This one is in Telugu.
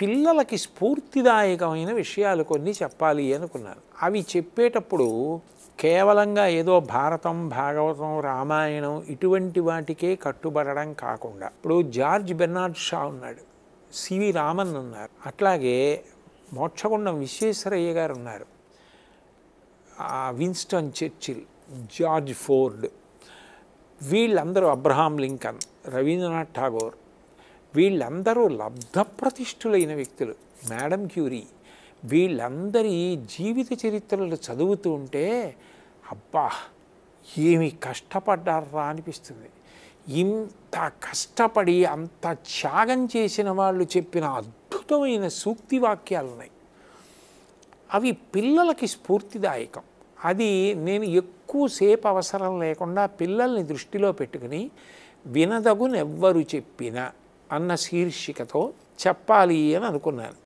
పిల్లలకి స్ఫూర్తిదాయకమైన విషయాలు కొన్ని చెప్పాలి అనుకున్నారు అవి చెప్పేటప్పుడు కేవలంగా ఏదో భారతం భాగవతం రామాయణం ఇటువంటి వాటికే కట్టుబడడం కాకుండా ఇప్పుడు జార్జ్ బెర్నార్డ్ షా ఉన్నాడు సివి రామన్ ఉన్నారు అట్లాగే మోక్షగుండం విశ్వేశ్వరయ్య గారు ఉన్నారు విన్స్టన్ చర్చిల్ జార్జ్ ఫోర్డ్ వీళ్ళందరూ అబ్రహాం లింకన్ రవీంద్రనాథ్ ఠాగోర్ వీళ్ళందరూ లబ్ధప్రతిష్ఠులైన వ్యక్తులు మేడం క్యూరీ వీళ్ళందరి జీవిత చరిత్రలు చదువుతూ ఉంటే అబ్బా ఏమి కష్టపడ్డారా అనిపిస్తుంది ఇంత కష్టపడి అంత త్యాగం చేసిన వాళ్ళు చెప్పిన అద్భుతమైన సూక్తి వాక్యాలు ఉన్నాయి అవి పిల్లలకి స్ఫూర్తిదాయకం అది నేను ఎక్కువసేపు అవసరం లేకుండా పిల్లల్ని దృష్టిలో పెట్టుకుని వినదగునెవ్వరు చెప్పినా అన్న శీర్షికతో చెప్పాలి అని అనుకున్నాను